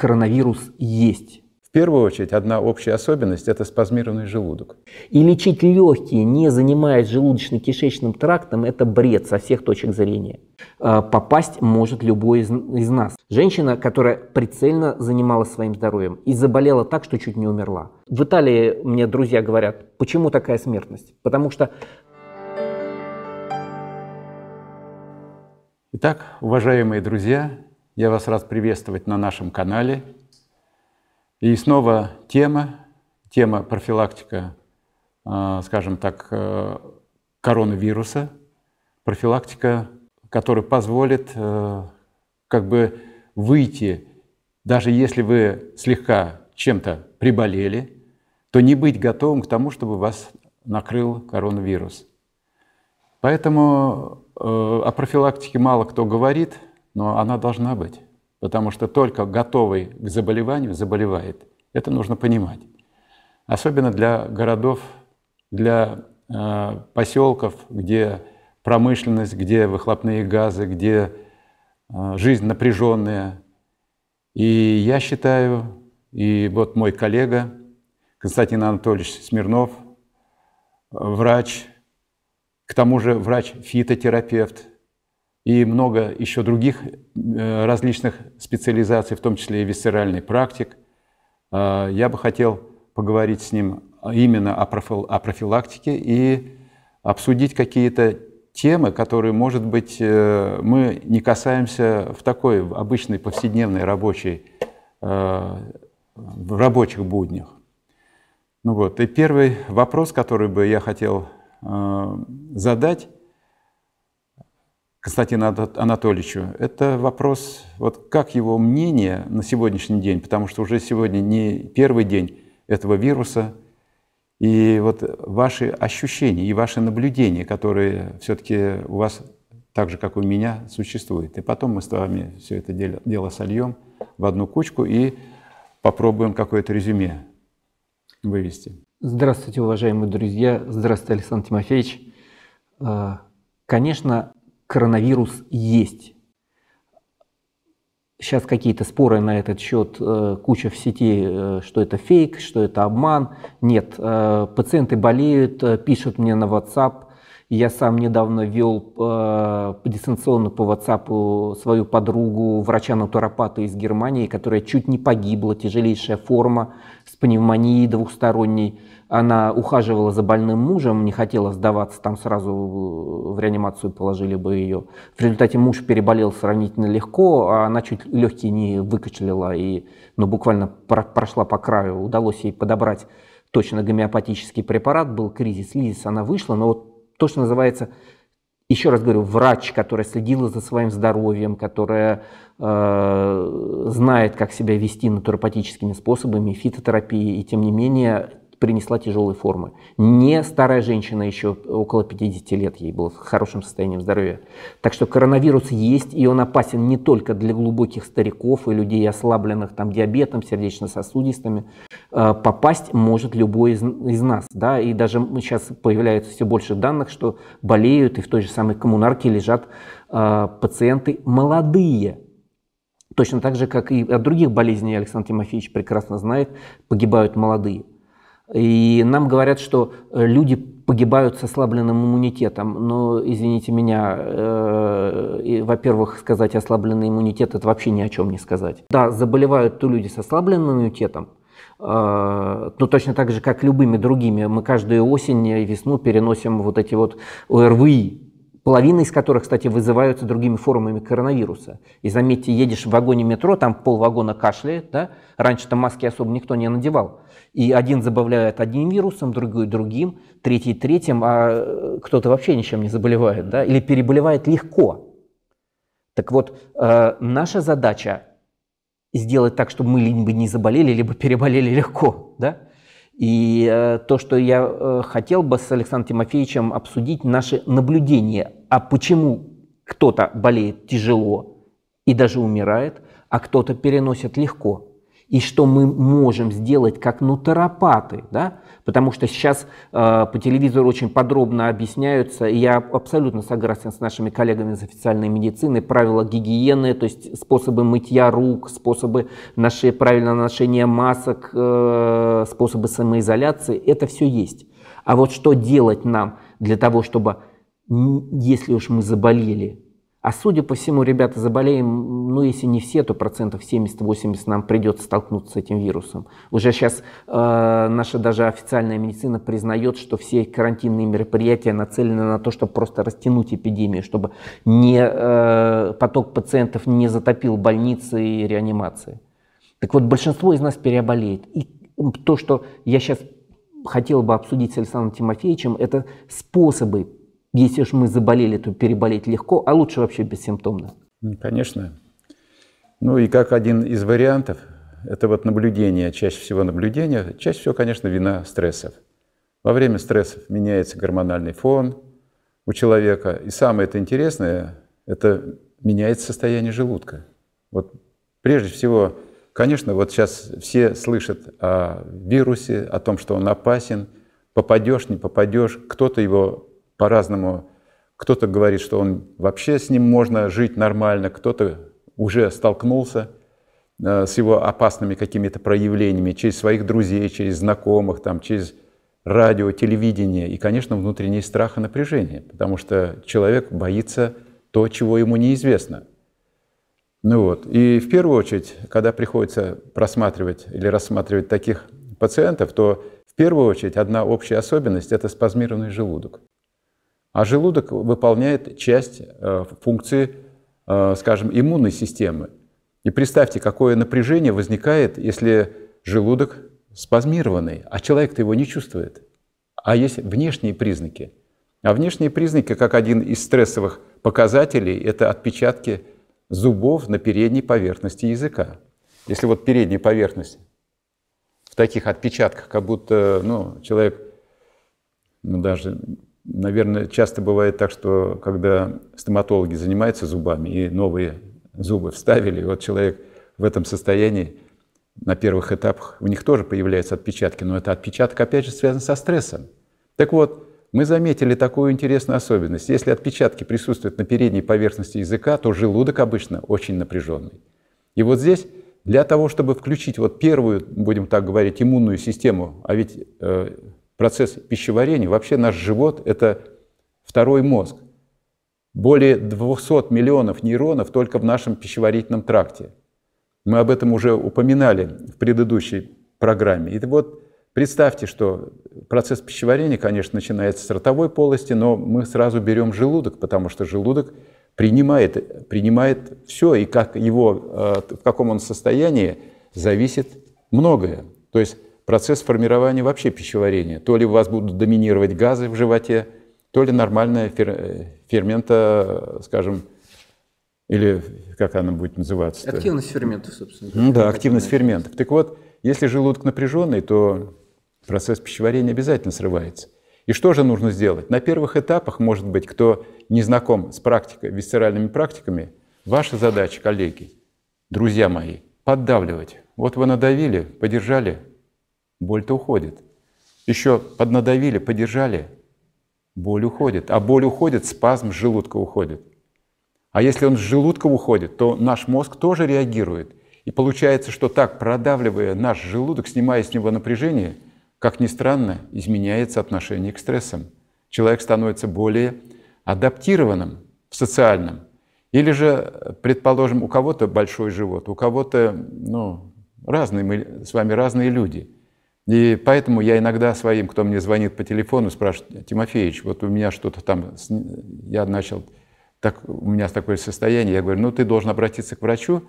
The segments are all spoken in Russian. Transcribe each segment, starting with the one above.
коронавирус есть. В первую очередь, одна общая особенность – это спазмированный желудок. И лечить легкие, не занимаясь желудочно-кишечным трактом, это бред со всех точек зрения. А, попасть может любой из, из нас. Женщина, которая прицельно занималась своим здоровьем и заболела так, что чуть не умерла. В Италии мне друзья говорят, почему такая смертность? Потому что Итак, уважаемые друзья, я вас рад приветствовать на нашем канале. И снова тема, тема профилактика, а, скажем так, э, коронавируса, профилактика, которая позволит э, как бы выйти, даже если вы слегка чем-то приболели, то не быть готовым к тому, чтобы вас накрыл коронавирус. Поэтому э, о профилактике мало кто говорит – но она должна быть, потому что только готовый к заболеванию заболевает. Это нужно понимать. Особенно для городов, для э, поселков, где промышленность, где выхлопные газы, где э, жизнь напряженная. И я считаю, и вот мой коллега Константин Анатольевич Смирнов, э, врач, к тому же врач-фитотерапевт – и много еще других э, различных специализаций, в том числе и висцеральный практик. А, я бы хотел поговорить с ним именно о, профилактике и обсудить какие-то темы, которые, может быть, э, мы не касаемся в такой обычной повседневной рабочей, э, в рабочих буднях. Ну вот, и первый вопрос, который бы я хотел задать, Константину Анатольевичу, это вопрос, вот как его мнение на сегодняшний день, потому что уже сегодня не первый день этого вируса, и вот ваши ощущения и ваши наблюдения, которые все-таки у вас так же, как у меня, существуют. И потом мы с вами все это дело, дело сольем в одну кучку и попробуем какое-то резюме вывести. Здравствуйте, уважаемые друзья. Здравствуйте, Александр Тимофеевич. А, конечно, коронавирус есть. Сейчас какие-то споры на этот счет, э, куча в сети, э, что это фейк, что это обман. Нет, э, пациенты болеют, пишут мне на WhatsApp. Я сам недавно вел дистанционно по WhatsApp свою подругу, врача-натуропата из Германии, которая чуть не погибла, тяжелейшая форма, пневмонией двухсторонней. Она ухаживала за больным мужем, не хотела сдаваться, там сразу э, в реанимацию положили бы ее. В результате муж переболел сравнительно легко, а она чуть легкие не выкачлила и ну, буквально про прошла по краю. Удалось ей подобрать точно гомеопатический препарат, был кризис, лизис, она вышла, но вот то, что называется еще раз говорю, врач, которая следила за своим здоровьем, которая э, знает, как себя вести натуропатическими способами, фитотерапией, и тем не менее принесла тяжелые формы. Не старая женщина, еще около 50 лет ей было, с хорошим состоянием здоровья. Так что коронавирус есть, и он опасен не только для глубоких стариков и людей, ослабленных там, диабетом, сердечно-сосудистыми. Э, попасть может любой из, из нас. Да? И даже сейчас появляется все больше данных, что болеют, и в той же самой коммунарке лежат э, пациенты молодые, Точно так же, как и от других болезней Александр Тимофеевич прекрасно знает, погибают молодые. И нам говорят, что э, люди погибают с ослабленным иммунитетом. Но, извините меня, э, во-первых, сказать ослабленный иммунитет – это вообще ни о чем не сказать. Да, заболевают то люди с ослабленным иммунитетом, э, ну, точно так же, как любыми другими. Мы каждую осень и весну переносим вот эти вот ОРВИ, половина из которых, кстати, вызываются другими формами коронавируса. И заметьте, едешь в вагоне метро, там полвагона кашляет, да? Раньше-то маски особо никто не надевал. И один заболевает одним вирусом, другой другим, третий третьим, а э, кто-то вообще ничем не заболевает, да, или переболевает легко. Так вот, э, наша задача сделать так, чтобы мы либо не заболели, либо переболели легко, да. И э, то, что я хотел бы с Александром Тимофеевичем обсудить, наши наблюдения, а почему кто-то болеет тяжело и даже умирает, а кто-то переносит легко – и что мы можем сделать как нутеропаты, да? Потому что сейчас э, по телевизору очень подробно объясняются, и я абсолютно согласен с нашими коллегами из официальной медицины, правила гигиены, то есть способы мытья рук, способы наши, правильного ношения масок, э, способы самоизоляции, это все есть. А вот что делать нам для того, чтобы, если уж мы заболели, а судя по всему, ребята, заболеем, ну если не все, то процентов 70-80 нам придется столкнуться с этим вирусом. Уже сейчас э, наша даже официальная медицина признает, что все карантинные мероприятия нацелены на то, чтобы просто растянуть эпидемию, чтобы не, э, поток пациентов не затопил больницы и реанимации. Так вот, большинство из нас переболеет. И то, что я сейчас хотел бы обсудить с Александром Тимофеевичем, это способы если же мы заболели, то переболеть легко, а лучше вообще бессимптомно. Конечно. Ну и как один из вариантов, это вот наблюдение, чаще всего наблюдение, чаще всего, конечно, вина стрессов. Во время стрессов меняется гормональный фон у человека. И самое это интересное, это меняется состояние желудка. Вот прежде всего, конечно, вот сейчас все слышат о вирусе, о том, что он опасен. Попадешь, не попадешь, кто-то его по-разному. Кто-то говорит, что он вообще с ним можно жить нормально, кто-то уже столкнулся э, с его опасными какими-то проявлениями через своих друзей, через знакомых, там, через радио, телевидение и, конечно, внутренний страх и напряжение, потому что человек боится то, чего ему неизвестно. Ну вот. И в первую очередь, когда приходится просматривать или рассматривать таких пациентов, то в первую очередь одна общая особенность – это спазмированный желудок. А желудок выполняет часть э, функции, э, скажем, иммунной системы. И представьте, какое напряжение возникает, если желудок спазмированный, а человек-то его не чувствует. А есть внешние признаки. А внешние признаки, как один из стрессовых показателей, это отпечатки зубов на передней поверхности языка. Если вот передняя поверхность в таких отпечатках, как будто ну, человек ну, даже Наверное, часто бывает так, что когда стоматологи занимаются зубами и новые зубы вставили, вот человек в этом состоянии на первых этапах, у них тоже появляются отпечатки, но это отпечаток, опять же, связан со стрессом. Так вот, мы заметили такую интересную особенность. Если отпечатки присутствуют на передней поверхности языка, то желудок обычно очень напряженный. И вот здесь для того, чтобы включить вот первую, будем так говорить, иммунную систему, а ведь э, процесс пищеварения, вообще наш живот – это второй мозг. Более 200 миллионов нейронов только в нашем пищеварительном тракте. Мы об этом уже упоминали в предыдущей программе. И вот представьте, что процесс пищеварения, конечно, начинается с ротовой полости, но мы сразу берем желудок, потому что желудок принимает, принимает все, и как его, э, в каком он состоянии, зависит многое. То есть процесс формирования вообще пищеварения. То ли у вас будут доминировать газы в животе, то ли нормальная фер... Э, фермента, э, скажем, или как она будет называться? -то? Активность ферментов, собственно. Ну, да, активность ферментов. Так вот, если желудок напряженный, то процесс пищеварения обязательно срывается. И что же нужно сделать? На первых этапах, может быть, кто не знаком с практикой, висцеральными практиками, ваша задача, коллеги, друзья мои, поддавливать. Вот вы надавили, подержали, боль-то уходит. Еще поднадавили, подержали, боль уходит. А боль уходит, спазм желудка уходит. А если он с желудка уходит, то наш мозг тоже реагирует. И получается, что так, продавливая наш желудок, снимая с него напряжение, как ни странно, изменяется отношение к стрессам. Человек становится более адаптированным в социальном. Или же, предположим, у кого-то большой живот, у кого-то, ну, разные мы с вами разные люди – и поэтому я иногда своим, кто мне звонит по телефону, спрашивает, Тимофеевич, вот у меня что-то там, я начал, так, у меня такое состояние, я говорю, ну ты должен обратиться к врачу.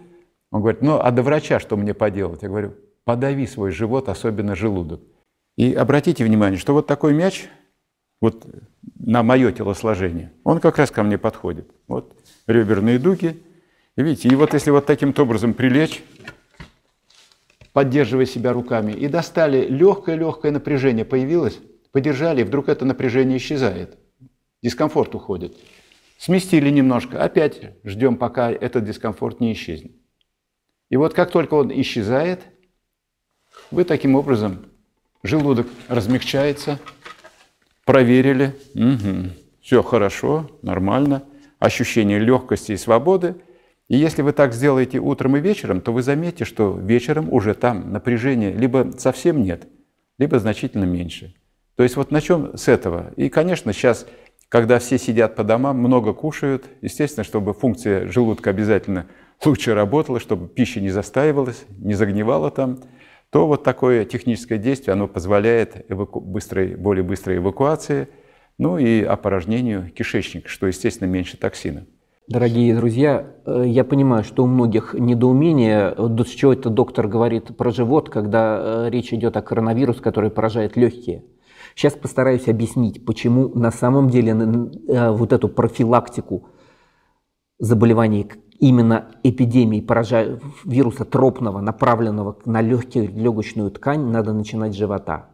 Он говорит, ну а до врача что мне поделать? Я говорю, подави свой живот, особенно желудок. И обратите внимание, что вот такой мяч, вот на мое телосложение, он как раз ко мне подходит. Вот реберные дуги, и видите, и вот если вот таким образом прилечь, поддерживая себя руками, и достали легкое-легкое напряжение появилось, подержали, и вдруг это напряжение исчезает, дискомфорт уходит. Сместили немножко, опять ждем, пока этот дискомфорт не исчезнет. И вот как только он исчезает, вы таким образом, желудок размягчается, проверили, угу. все хорошо, нормально, ощущение легкости и свободы – и если вы так сделаете утром и вечером, то вы заметите, что вечером уже там напряжение либо совсем нет, либо значительно меньше. То есть вот начнем с этого. И, конечно, сейчас, когда все сидят по домам, много кушают, естественно, чтобы функция желудка обязательно лучше работала, чтобы пища не застаивалась, не загнивала там, то вот такое техническое действие, оно позволяет эваку... быстрой, более быстрой эвакуации, ну и опорожнению кишечника, что, естественно, меньше токсина. Дорогие друзья, э, я понимаю, что у многих недоумение, э, с чего это доктор говорит про живот, когда э, речь идет о коронавирусе, который поражает легкие. Сейчас постараюсь объяснить, почему на самом деле вот эту профилактику заболеваний именно эпидемии поражая, вируса тропного, направленного на легкую легочную ткань, надо начинать с живота.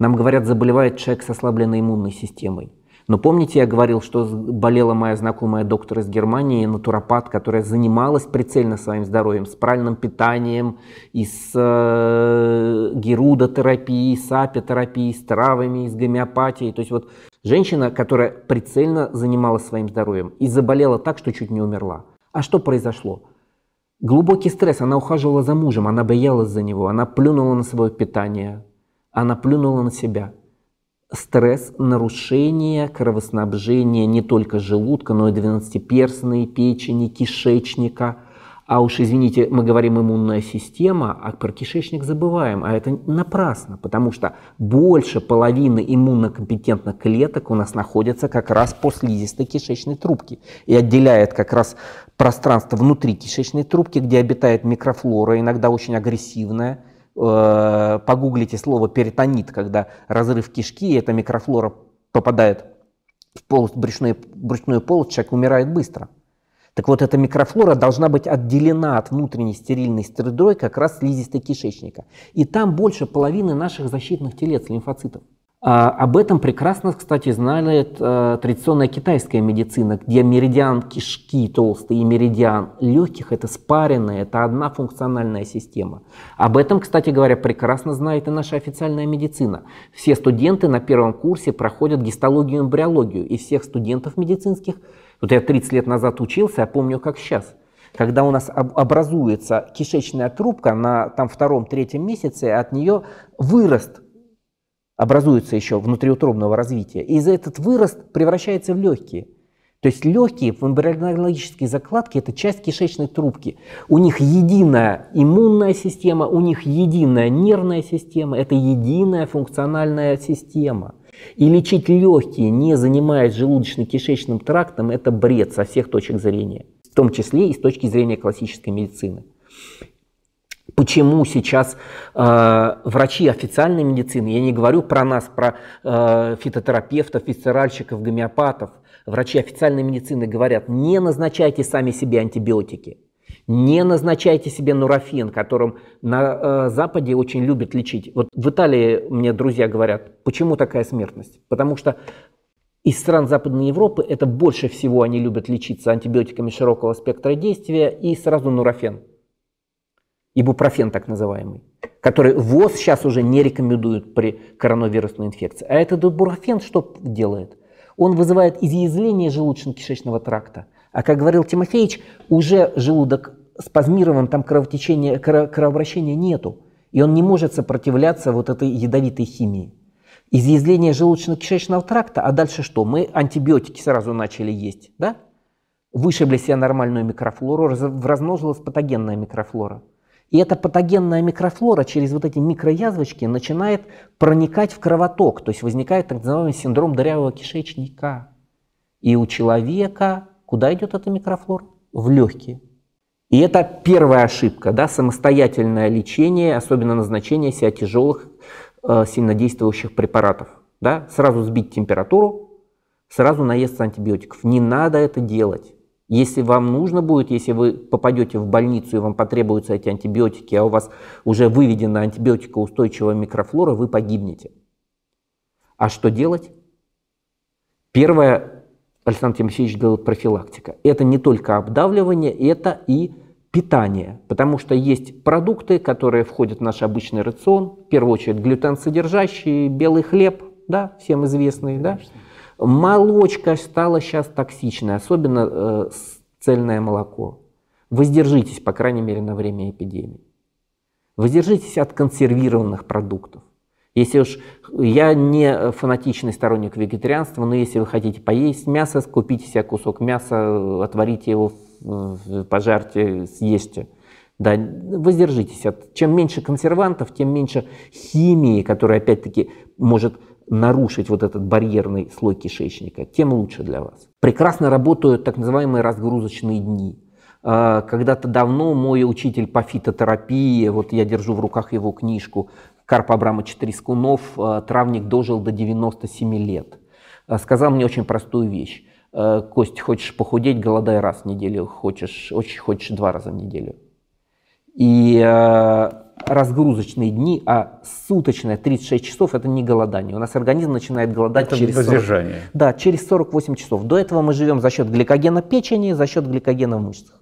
Нам говорят, заболевает человек с ослабленной иммунной системой. Но помните, я говорил, что болела моя знакомая доктор из Германии, натуропат, которая занималась прицельно своим здоровьем, с правильным питанием, и с э, герудотерапией, с апитерапией, с травами, с гомеопатией. То есть вот женщина, которая прицельно занималась своим здоровьем и заболела так, что чуть не умерла. А что произошло? Глубокий стресс, она ухаживала за мужем, она боялась за него, она плюнула на свое питание, она плюнула на себя – стресс, нарушение кровоснабжения не только желудка, но и двенадцатиперстной печени, кишечника. А уж, извините, мы говорим иммунная система, а про кишечник забываем, а это напрасно, потому что больше половины иммунокомпетентных клеток у нас находятся как раз по слизистой кишечной трубки и отделяет как раз пространство внутри кишечной трубки, где обитает микрофлора, иногда очень агрессивная, Э, погуглите слово перитонит, когда разрыв кишки, и эта микрофлора попадает в полость, брюшную, брюшную полость, человек умирает быстро. Так вот, эта микрофлора должна быть отделена от внутренней стерильной средой как раз слизистой кишечника. И там больше половины наших защитных телец, лимфоцитов. А, об этом прекрасно, кстати, знает э, традиционная китайская медицина, где меридиан кишки толстый и меридиан легких – это спаренные, это одна функциональная система. Об этом, кстати говоря, прекрасно знает и наша официальная медицина. Все студенты на первом курсе проходят гистологию и эмбриологию, и всех студентов медицинских, вот я 30 лет назад учился, я а помню, как сейчас – когда у нас образуется кишечная трубка на там, втором-третьем месяце, от нее вырост образуется еще внутриутробного развития. И за этот вырост превращается в легкие. То есть легкие в эмбриологической закладки это часть кишечной трубки. У них единая иммунная система, у них единая нервная система, это единая функциональная система. И лечить легкие, не занимаясь желудочно-кишечным трактом, это бред со всех точек зрения, в том числе и с точки зрения классической медицины. Почему сейчас э, врачи официальной медицины, я не говорю про нас, про э, фитотерапевтов, физцеральщиков, гомеопатов, врачи официальной медицины говорят, не назначайте сами себе антибиотики, не назначайте себе нурофен, которым на э, Западе очень любят лечить. Вот в Италии мне друзья говорят, почему такая смертность? Потому что из стран Западной Европы это больше всего они любят лечиться антибиотиками широкого спектра действия и сразу нурофен ибупрофен так называемый, который ВОЗ сейчас уже не рекомендуют при коронавирусной инфекции. А этот ибупрофен что делает? Он вызывает изъязвление желудочно-кишечного тракта. А как говорил Тимофеевич, уже желудок спазмирован, там кровотечения, кровообращения нету. И он не может сопротивляться вот этой ядовитой химии. Изъязвление желудочно-кишечного тракта, а дальше что? Мы антибиотики сразу начали есть, да? Вышибли себе нормальную микрофлору, размножилась патогенная микрофлора – и эта патогенная микрофлора через вот эти микроязвочки начинает проникать в кровоток, то есть возникает так называемый синдром дырявого кишечника. И у человека куда идет эта микрофлора? В легкие. И это первая ошибка, да, самостоятельное лечение, особенно назначение себя тяжелых э, сильнодействующих препаратов. Да? Сразу сбить температуру, сразу наесться антибиотиков. Не надо это делать. Если вам нужно будет, если вы попадете в больницу и вам потребуются эти антибиотики, а у вас уже выведена антибиотикоустойчивая микрофлора, вы погибнете. А что делать? Первое, Александр Тимофеевич говорил, профилактика. Это не только обдавливание, это и питание. Потому что есть продукты, которые входят в наш обычный рацион. В первую очередь глютен содержащие, белый хлеб, да, всем известный, Конечно. да. Молочка стала сейчас токсичной, особенно э, цельное молоко. Воздержитесь, по крайней мере, на время эпидемии. Воздержитесь от консервированных продуктов. Если уж я не фанатичный сторонник вегетарианства, но если вы хотите поесть мясо, купите себе кусок мяса, отварите его, пожарьте, съешьте. Да, воздержитесь от. Чем меньше консервантов, тем меньше химии, которая опять-таки может нарушить вот этот барьерный слой кишечника, тем лучше для вас. Прекрасно работают так называемые разгрузочные дни. А, когда-то давно мой учитель по фитотерапии, вот я держу в руках его книжку, Карп Абрамович Трескунов, а, травник дожил до 97 лет, а, сказал мне очень простую вещь. Кость, хочешь похудеть, голодай раз в неделю, хочешь, очень хочешь два раза в неделю. И разгрузочные дни, а суточное 36 часов это не голодание. У нас организм начинает голодать это через 40, да, через 48 часов. До этого мы живем за счет гликогена печени, за счет гликогена в мышцах.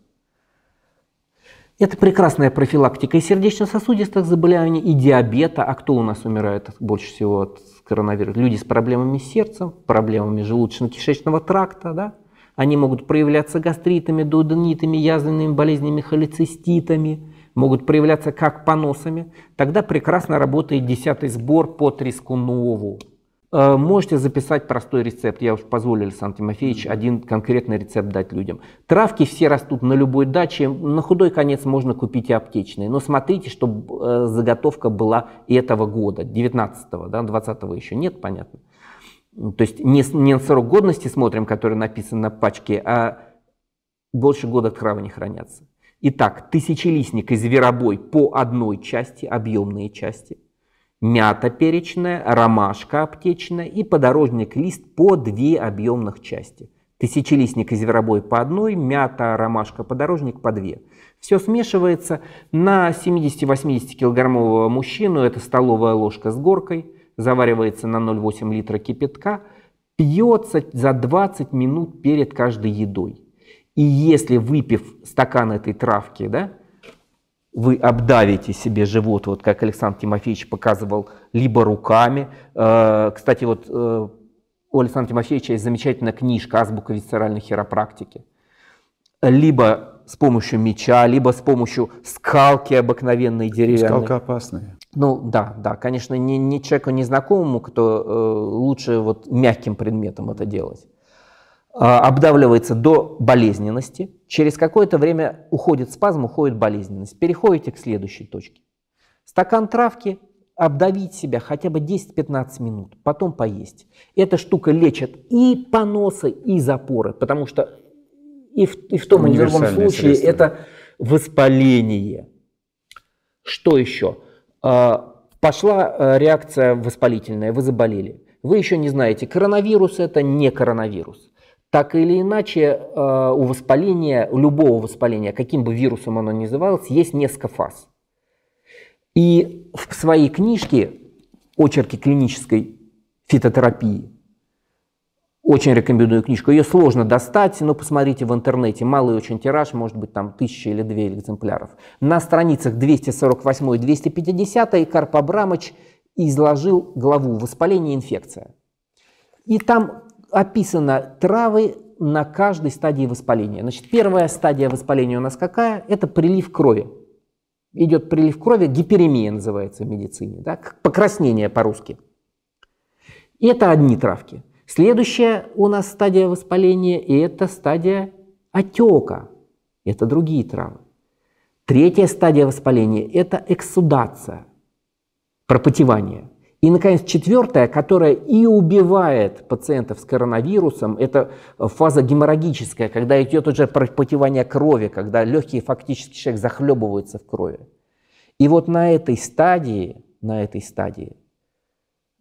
Это прекрасная профилактика и сердечно-сосудистых заболеваний, и диабета. А кто у нас умирает больше всего от коронавируса? Люди с проблемами сердца, проблемами желудочно-кишечного тракта, да? Они могут проявляться гастритами, дуоденитами, язвенными болезнями, холециститами – могут проявляться как поносами, тогда прекрасно работает десятый сбор по трескунову. Э, можете записать простой рецепт, я уж позволил, Александр Тимофеевич, один конкретный рецепт дать людям. Травки все растут на любой даче, на худой конец можно купить и аптечные, но смотрите, чтобы э, заготовка была этого года, 19-го, да, 20-го еще нет, понятно. То есть не, не на срок годности смотрим, который написан на пачке, а больше года травы не хранятся. Итак, тысячелистник и зверобой по одной части, объемные части. Мята перечная, ромашка аптечная и подорожник лист по две объемных части. Тысячелистник и зверобой по одной, мята, ромашка, подорожник по две. Все смешивается. На 70-80 килограммового мужчину это столовая ложка с горкой, заваривается на 0,8 литра кипятка, пьется за 20 минут перед каждой едой. И если, выпив стакан этой травки, да, вы обдавите себе живот, вот как Александр Тимофеевич показывал, либо руками. Э, кстати, вот э, у Александра Тимофеевича есть замечательная книжка «Азбука висцеральной хиропрактики». Либо с помощью меча, либо с помощью скалки обыкновенной деревянной. Скалка опасная. Ну да, да, конечно, не, не человеку незнакомому, кто э, лучше вот мягким предметом это делать. А, обдавливается до болезненности, через какое-то время уходит спазм, уходит болезненность. Переходите к следующей точке. Стакан травки обдавить себя хотя бы 10-15 минут, потом поесть. Эта штука лечит и поносы, и запоры, потому что и в, и в том, и в другом случае средство. это воспаление. Что еще? А, пошла а, реакция воспалительная, вы заболели. Вы еще не знаете, коронавирус это не коронавирус. Так или иначе, э, у воспаления, у любого воспаления, каким бы вирусом оно ни называлось, есть несколько фаз. И в своей книжке «Очерки клинической фитотерапии» очень рекомендую книжку. Ее сложно достать, но посмотрите в интернете. Малый очень тираж, может быть, там тысяча или две экземпляров. На страницах 248 и 250 Карп Абрамович изложил главу «Воспаление и инфекция». И там описано травы на каждой стадии воспаления. Значит, первая стадия воспаления у нас какая? Это прилив крови. Идет прилив крови, гиперемия называется в медицине, да? покраснение по-русски. И это одни травки. Следующая у нас стадия воспаления, и это стадия отека. Это другие травы. Третья стадия воспаления – это эксудация, пропотевание. И, наконец, четвертое, которое и убивает пациентов с коронавирусом, это э, фаза геморрагическая, когда идет уже протекание крови, когда легкие фактически человек захлебывается в крови. И вот на этой стадии, на этой стадии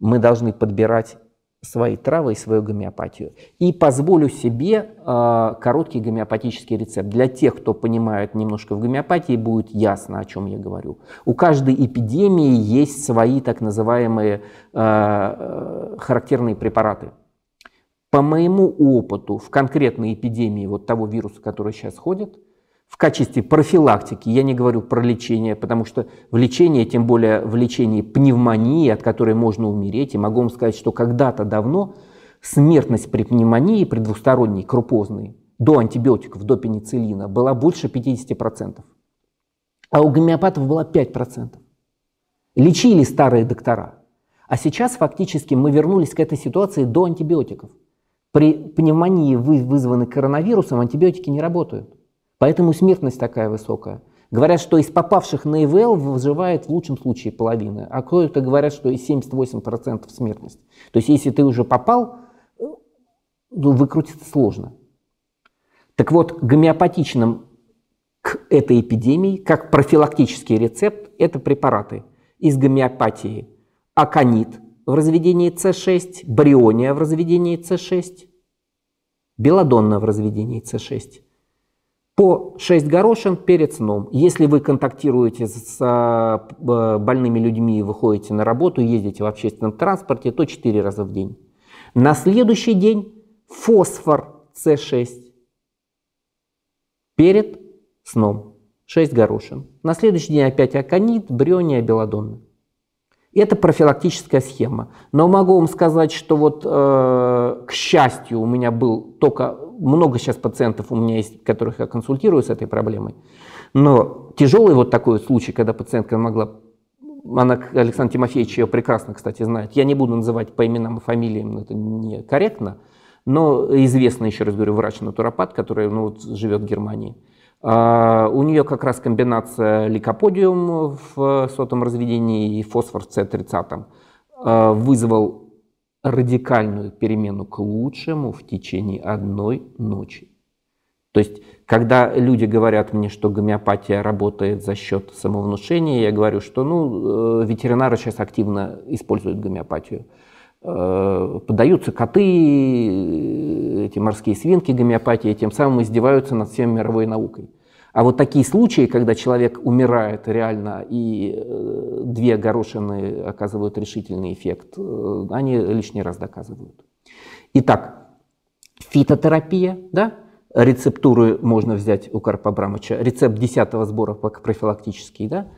мы должны подбирать свои травы и свою гомеопатию. И позволю себе э, короткий гомеопатический рецепт. Для тех, кто понимает немножко в гомеопатии, будет ясно, о чем я говорю. У каждой эпидемии есть свои так называемые э, характерные препараты. По моему опыту, в конкретной эпидемии вот того вируса, который сейчас ходит, в качестве профилактики, я не говорю про лечение, потому что в лечении, тем более в лечении пневмонии, от которой можно умереть, и могу вам сказать, что когда-то давно смертность при пневмонии, при двусторонней крупозной, до антибиотиков, до пенициллина, была больше 50%. А у гомеопатов была 5%. Лечили старые доктора. А сейчас фактически мы вернулись к этой ситуации до антибиотиков. При пневмонии, вызванной коронавирусом, антибиотики не работают. Поэтому смертность такая высокая. Говорят, что из попавших на ИВЛ выживает в лучшем случае половина, а кто-то говорят, что и 78% смертность. То есть если ты уже попал, ну, выкрутиться сложно. Так вот, гомеопатичным к этой эпидемии, как профилактический рецепт, это препараты из гомеопатии. Аконит в разведении С6, бриония в разведении С6, белодонна в разведении С6 по 6 горошин перед сном. Если вы контактируете с а, больными людьми, выходите на работу, ездите в общественном транспорте, то 4 раза в день. На следующий день фосфор С6 перед сном. 6 горошин. На следующий день опять аконит, бриония, белодонна. Это профилактическая схема. Но могу вам сказать, что вот, э, к счастью, у меня был только много сейчас пациентов у меня есть, которых я консультирую с этой проблемой. Но тяжелый вот такой вот случай, когда пациентка могла она, Александр Тимофеевич ее прекрасно, кстати, знает. Я не буду называть по именам и фамилиям, это некорректно. Но известный, еще раз говорю, врач-натуропат, который ну, вот, живет в Германии. А, у нее как раз комбинация ликоподиум в сотом разведении и фосфор в С30 а, вызвал радикальную перемену к лучшему в течение одной ночи. То есть, когда люди говорят мне, что гомеопатия работает за счет самовнушения, я говорю, что ну, э, ветеринары сейчас активно используют гомеопатию. Э, подаются коты, эти морские свинки, гомеопатии, тем самым издеваются над всем мировой наукой. А вот такие случаи, когда человек умирает реально и э, две горошины оказывают решительный эффект, э, они лишний раз доказывают. Итак, фитотерапия, да, рецептуры можно взять у Карпа Абрамовича, рецепт десятого сбора профилактический, да,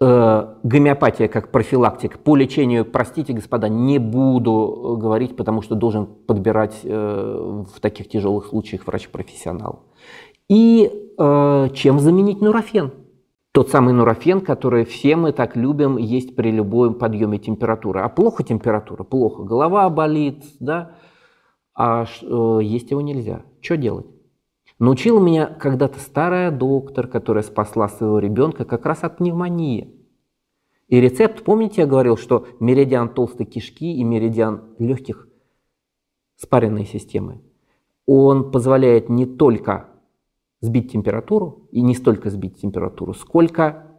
э, гомеопатия как профилактик По лечению, простите, господа, не буду э, говорить, потому что должен подбирать э, в таких тяжелых случаях врач-профессионал. И э, чем заменить нурофен? Тот самый нурофен, который все мы так любим есть при любом подъеме температуры. А плохо температура, плохо. Голова болит, да? А есть его нельзя. Что делать? Научил меня когда-то старая доктор, которая спасла своего ребенка как раз от пневмонии. И рецепт, помните, я говорил, что меридиан толстой кишки и меридиан легких спаренной системы, он позволяет не только сбить температуру, и не столько сбить температуру, сколько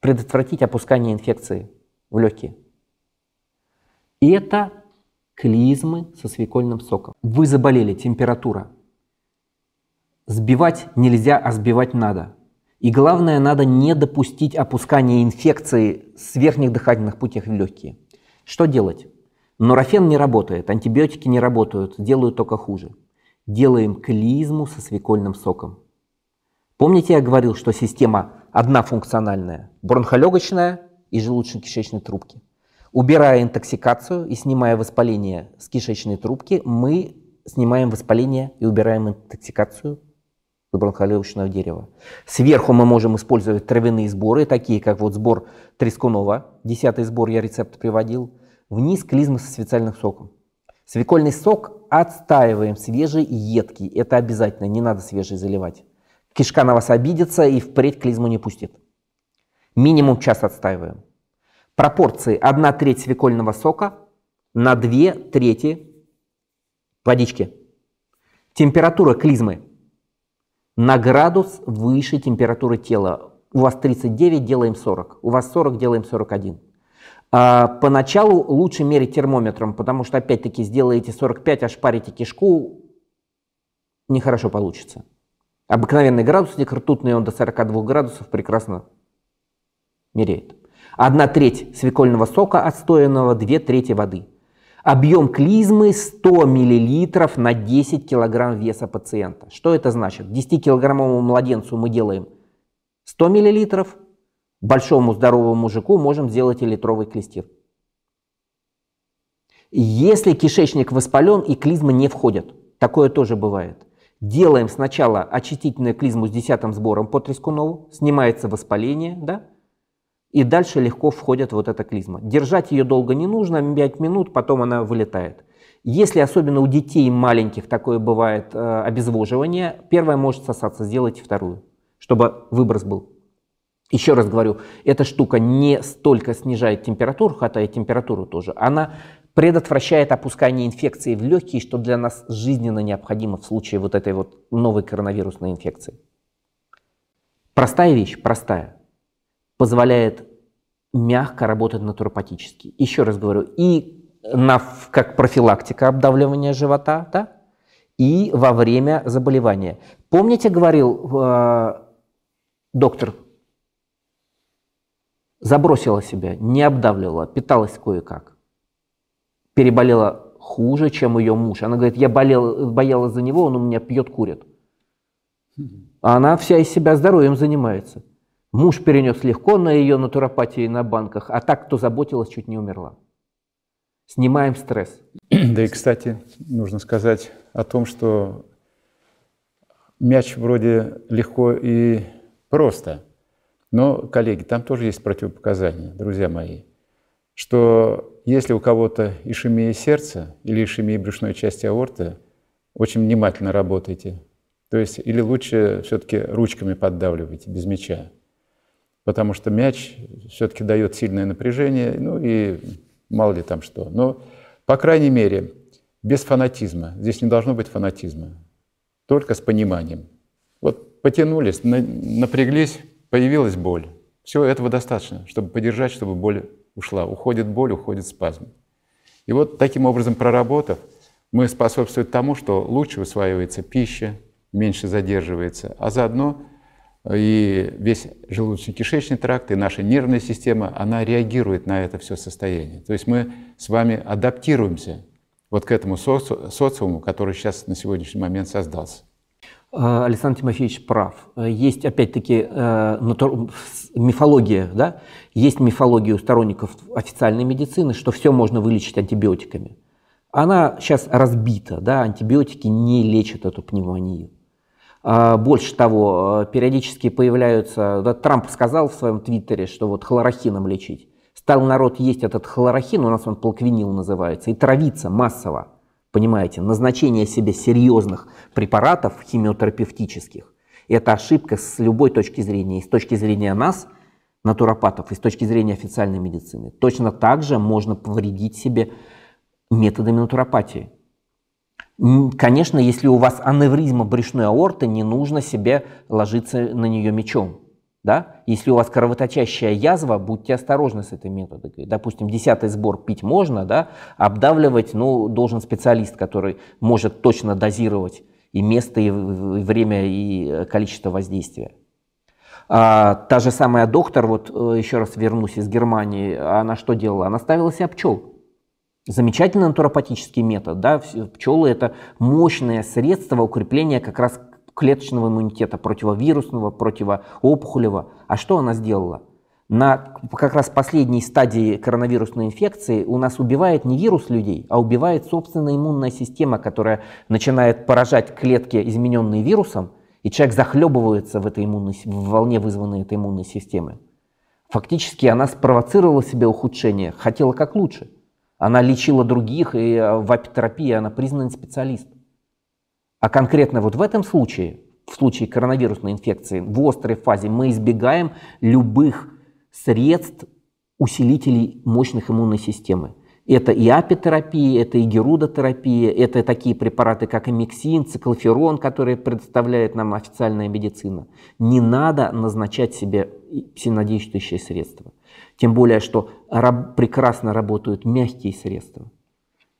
предотвратить опускание инфекции в легкие. И это клизмы со свекольным соком. Вы заболели, температура Сбивать нельзя, а сбивать надо. И главное, надо не допустить опускания инфекции с верхних дыхательных путей в легкие. Что делать? Нурофен не работает, антибиотики не работают, делают только хуже. Делаем клизму со свекольным соком. Помните, я говорил, что система одна функциональная, бронхолегочная и желудочно-кишечной трубки. Убирая интоксикацию и снимая воспаление с кишечной трубки, мы снимаем воспаление и убираем интоксикацию до бронхолегочного дерева. Сверху мы можем использовать травяные сборы, такие как вот сбор трескунова, десятый сбор я рецепт приводил, вниз клизмы со специальным соком. Свекольный сок отстаиваем, свежий и едкий, это обязательно, не надо свежий заливать. Кишка на вас обидится и впредь клизму не пустит. Минимум час отстаиваем. Пропорции 1 треть свекольного сока на 2 трети водички. Температура клизмы на градус выше температуры тела. У вас 39, делаем 40. У вас 40, делаем 41. А, поначалу лучше мерить термометром, потому что, опять-таки, сделаете 45, аж парите кишку, нехорошо получится. Обыкновенный градусник ртутный, он до 42 градусов прекрасно меряет. Одна треть свекольного сока отстоянного, две трети воды – Объем клизмы 100 мл на 10 кг веса пациента. Что это значит? 10-килограммовому младенцу мы делаем 100 мл, большому здоровому мужику можем сделать и литровый клестир. Если кишечник воспален и клизмы не входят, такое тоже бывает. Делаем сначала очистительную клизму с десятым сбором по Трескунову, снимается воспаление, да? И дальше легко входит вот эта клизма. Держать ее долго не нужно, 5 минут, потом она вылетает. Если особенно у детей маленьких такое бывает э, обезвоживание, первая может сосаться, сделайте вторую, чтобы выброс был. Еще раз говорю, эта штука не столько снижает температуру, хотя и температуру тоже, она предотвращает опускание инфекции в легкие, что для нас жизненно необходимо в случае вот этой вот новой коронавирусной инфекции. Простая вещь, простая позволяет мягко работать натуропатически. Еще раз говорю, и на, как профилактика обдавливания живота, да, и во время заболевания. Помните, говорил э, доктор, забросила себя, не обдавливала, питалась кое-как, переболела хуже, чем ее муж. Она говорит, я болел, боялась за него, он у меня пьет, курит. Хм. А она вся из себя здоровьем занимается. Муж перенес легко на ее натуропатии на банках, а так, кто заботилась, чуть не умерла. Снимаем стресс. Да и, кстати, нужно сказать о том, что мяч вроде легко и просто. Но, коллеги, там тоже есть противопоказания, друзья мои, что если у кого-то ишемия сердца или ишемия брюшной части аорты, очень внимательно работайте. То есть или лучше все-таки ручками поддавливайте без мяча потому что мяч все-таки дает сильное напряжение, ну и мало ли там что. Но, по крайней мере, без фанатизма. Здесь не должно быть фанатизма, только с пониманием. Вот потянулись, на, напряглись, появилась боль. Всего этого достаточно, чтобы поддержать, чтобы боль ушла. Уходит боль, уходит спазм. И вот таким образом проработав, мы способствуем тому, что лучше усваивается пища, меньше задерживается, а заодно и весь желудочно-кишечный тракт, и наша нервная система, она реагирует на это все состояние. То есть мы с вами адаптируемся вот к этому соци социуму, который сейчас на сегодняшний момент создался. А, Александр Тимофеевич прав. Есть, опять-таки, э, мифология, да? Есть мифология у сторонников официальной медицины, что все можно вылечить антибиотиками. Она сейчас разбита, да, антибиотики не лечат эту пневмонию. А, больше того, э, периодически появляются... Да, Трамп сказал в своем твиттере, что вот хлорохином лечить. Стал народ есть этот хлорохин, у нас он полквинил называется, и травиться массово. Понимаете, назначение себе серьезных препаратов химиотерапевтических – это ошибка с любой точки зрения. И с точки зрения нас, натуропатов, и с точки зрения официальной медицины. Точно так же можно повредить себе методами натуропатии. Конечно, если у вас аневризма брюшной аорты, не нужно себе ложиться на нее мечом. Да? Если у вас кровоточащая язва, будьте осторожны с этой методикой. Допустим, десятый сбор пить можно, да? обдавливать ну, должен специалист, который может точно дозировать и место, и время, и э, количество воздействия. А, та же самая доктор, вот э, еще раз вернусь из Германии, она что делала? Она ставила себя пчел. Замечательный натуропатический метод. Да? Пчелы – это мощное средство укрепления как раз клеточного иммунитета, противовирусного, противоопухолевого. А что она сделала? На как раз последней стадии коронавирусной инфекции у нас убивает не вирус людей, а убивает собственная иммунная система, которая начинает поражать клетки, измененные вирусом, и человек захлебывается в этой иммунной, в волне, вызванной этой иммунной системой. Фактически она спровоцировала себе ухудшение, хотела как лучше – она лечила других, и э, в апитерапии она признан специалист. А конкретно вот в этом случае, в случае коронавирусной инфекции, в острой фазе мы избегаем любых средств усилителей мощных иммунной системы. Это и апитерапия, это и герудотерапия, это такие препараты, как эмиксин, циклоферон, которые предоставляет нам официальная медицина. Не надо назначать себе псинодействующие средства. Тем более, что раб, прекрасно работают мягкие средства.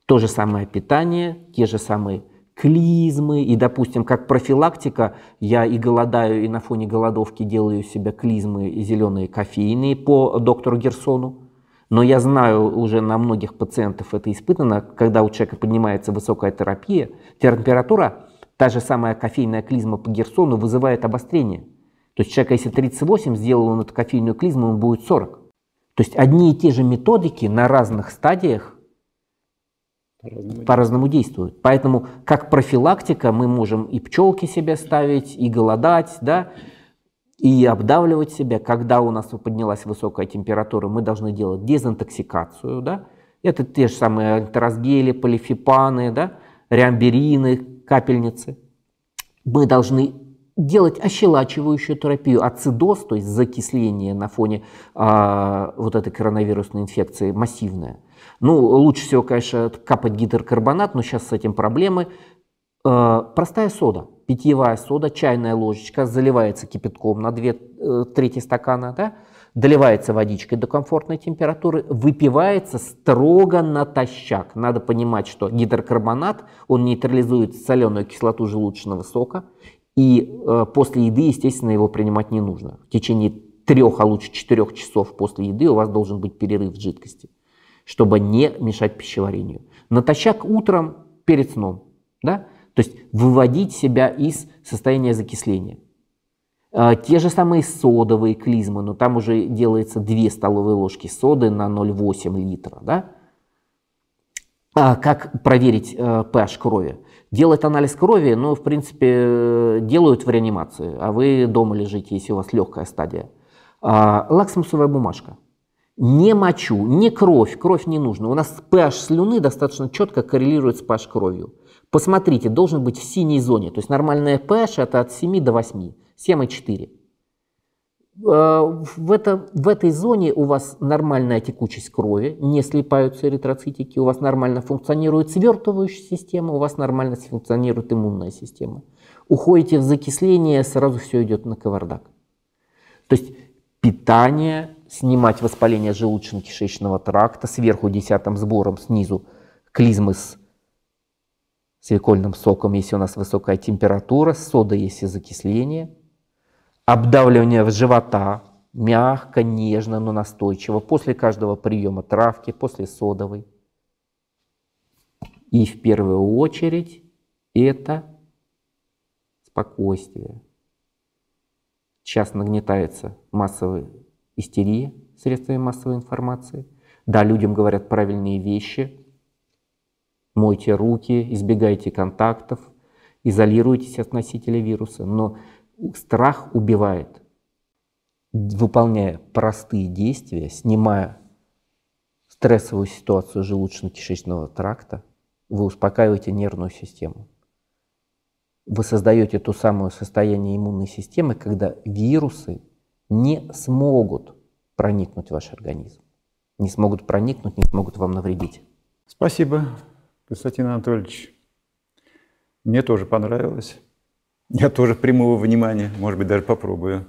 То же самое питание, те же самые клизмы. И, допустим, как профилактика, я и голодаю, и на фоне голодовки делаю себе клизмы зеленые кофейные по доктору Герсону. Но я знаю уже на многих пациентов это испытано, когда у человека поднимается высокая терапия, температура, та же самая кофейная клизма по Герсону вызывает обострение. То есть человек, если 38 сделал он эту кофейную клизму, он будет 40. То есть одни и те же методики на разных стадиях по-разному, по-разному действуют. Поэтому как профилактика мы можем и пчелки себе ставить, и голодать, да, и обдавливать себя. Когда у нас поднялась высокая температура, мы должны делать дезинтоксикацию, да. Это те же самые антерозгели, полифипаны, да, риамберины, капельницы. Мы должны делать ощелачивающую терапию, ацидоз, то есть закисление на фоне а, вот этой коронавирусной инфекции массивное. Ну, лучше всего, конечно, капать гидрокарбонат, но сейчас с этим проблемы. А, простая сода, питьевая сода, чайная ложечка, заливается кипятком на 2 э, трети стакана, да? доливается водичкой до комфортной температуры, выпивается строго натощак. Надо понимать, что гидрокарбонат, он нейтрализует соленую кислоту желудочного сока и э, после еды, естественно, его принимать не нужно. В течение трех, а лучше четырех часов после еды у вас должен быть перерыв в жидкости, чтобы не мешать пищеварению. Натощак утром перед сном, да? То есть выводить себя из состояния закисления. Э, те же самые содовые клизмы, но там уже делается 2 столовые ложки соды на 0,8 литра, да? А как проверить э, pH крови? делать анализ крови, ну, в принципе, делают в реанимации, а вы дома лежите, если у вас легкая стадия. А, лаксмусовая бумажка. Не мочу, не кровь, кровь не нужна. У нас pH слюны достаточно четко коррелирует с pH кровью. Посмотрите, должен быть в синей зоне, то есть нормальная pH это от 7 до 8, 7,4 в, это, в этой зоне у вас нормальная текучесть крови, не слипаются эритроцитики, у вас нормально функционирует свертывающая система, у вас нормально функционирует иммунная система. Уходите в закисление, сразу все идет на кавардак. То есть питание, снимать воспаление желудочно-кишечного тракта, сверху десятым сбором, снизу клизмы с свекольным соком, если у нас высокая температура, сода, если закисление – обдавливание живота, мягко, нежно, но настойчиво, после каждого приема травки, после содовой. И в первую очередь это спокойствие. Сейчас нагнетается массовая истерия средствами массовой информации. Да, людям говорят правильные вещи. Мойте руки, избегайте контактов, изолируйтесь от носителя вируса. Но страх убивает. Выполняя простые действия, снимая стрессовую ситуацию желудочно-кишечного тракта, вы успокаиваете нервную систему. Вы создаете то самое состояние иммунной системы, когда вирусы не смогут проникнуть в ваш организм. Не смогут проникнуть, не смогут вам навредить. Спасибо, Константин Анатольевич. Мне тоже понравилось. Я тоже прямого внимания, может быть, даже попробую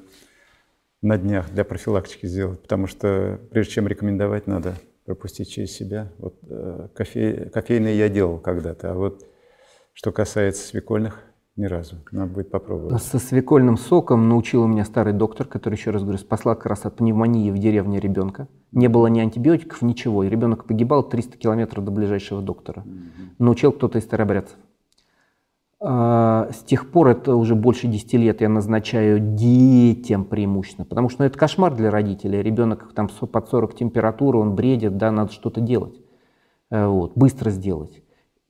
на днях для профилактики сделать, потому что прежде чем рекомендовать, надо пропустить через себя. Вот э, кофе, кофейные я делал когда-то, а вот что касается свекольных, ни разу. Надо будет попробовать. А со свекольным соком научил меня старый доктор, который, еще раз говорю, спасла как раз от пневмонии в деревне ребенка. Не было ни антибиотиков, ничего. И ребенок погибал 300 километров до ближайшего доктора. Mm-hmm. Научил кто-то из старобрядцев. А, с тех пор, это уже больше 10 лет, я назначаю детям преимущественно, потому что ну, это кошмар для родителей. Ребенок там под 40 температуры, он бредит, да, надо что-то делать, э, вот, быстро сделать.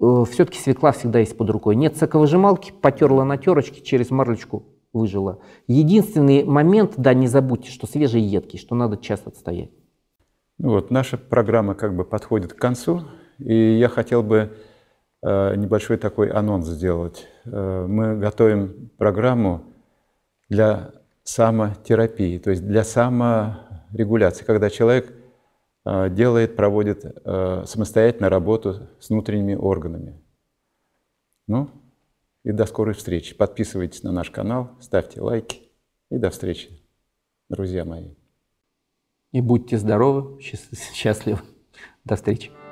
Э, Все-таки свекла всегда есть под рукой. Нет соковыжималки, потерла на терочке, через марлечку выжила. Единственный момент, да, не забудьте, что свежий едкий, что надо час отстоять. Ну вот, наша программа как бы подходит к концу, и я хотел бы Э, небольшой такой анонс сделать. Э, мы готовим программу для самотерапии, то есть для саморегуляции, когда человек э, делает, проводит самостоятельно работу с внутренними органами. Ну, и до скорой встречи. Подписывайтесь на наш канал, ставьте лайки и до встречи, друзья мои. И будьте здоровы, счастливы. До встречи.